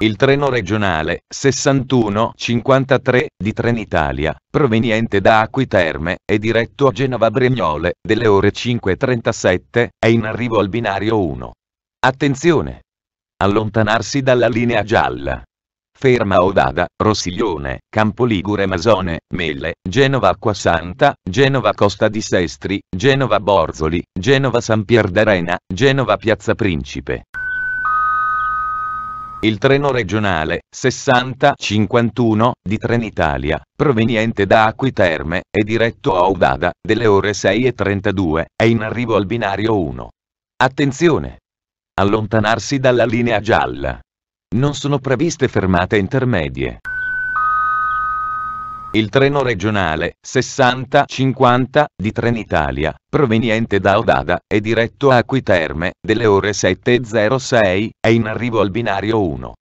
il treno regionale 61-53 di Trenitalia, proveniente da Acquiterme è diretto a Genova Bregnole, delle ore 5.37, è in arrivo al binario 1. Attenzione! Allontanarsi dalla linea gialla. Ferma Odada, Rossiglione, Campoligure Masone, Mele, Genova Acquasanta, Genova Costa di Sestri, Genova Borzoli, Genova San Pier d'Arena, Genova Piazza Principe. Il treno regionale 6051 di Trenitalia, proveniente da Acquiterme, è diretto a Udada, delle ore 6.32, è in arrivo al binario 1. Attenzione! Allontanarsi dalla linea gialla. Non sono previste fermate intermedie. Il treno regionale 60-50 di Trenitalia, proveniente da Odada, è diretto a Acquiterme, delle ore 7.06, è in arrivo al binario 1.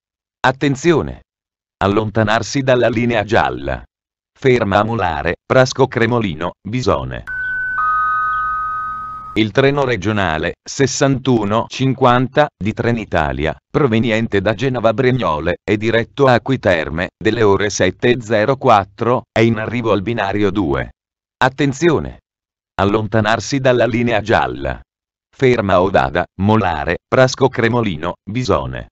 Attenzione! Allontanarsi dalla linea gialla. Ferma a Mulare, Prasco Cremolino, Bisone il treno regionale 6150 di Trenitalia, proveniente da Genova Bregnole, è diretto a Acquiterme, delle ore 7.04, è in arrivo al binario 2. Attenzione! Allontanarsi dalla linea gialla. Ferma Odada, Molare, Prasco Cremolino, Bisone.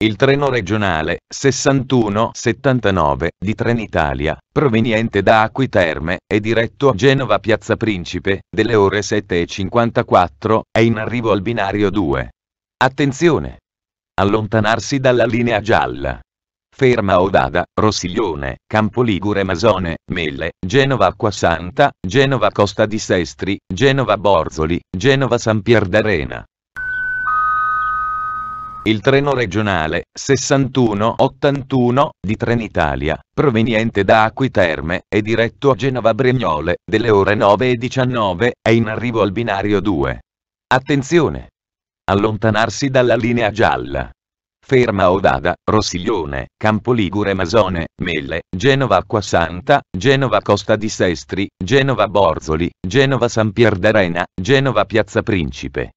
Il treno regionale 6179 di Trenitalia, proveniente da Acquiterme, è diretto a Genova Piazza Principe, delle ore 7.54, è in arrivo al binario 2. Attenzione! Allontanarsi dalla linea gialla. Ferma Odada, Rossiglione, Campoligure Masone, Melle, Genova Acquasanta, Genova Costa di Sestri, Genova Borzoli, Genova San Pier d'Arena il treno regionale 6181 di Trenitalia, proveniente da Acquiterme è diretto a Genova Bregnole, delle ore 9 e 19, è in arrivo al binario 2. Attenzione! Allontanarsi dalla linea gialla. Ferma Odada, Rossiglione, Campoligure Masone, Melle, Genova Acquasanta, Genova Costa di Sestri, Genova Borzoli, Genova San Pier d'Arena, Genova Piazza Principe.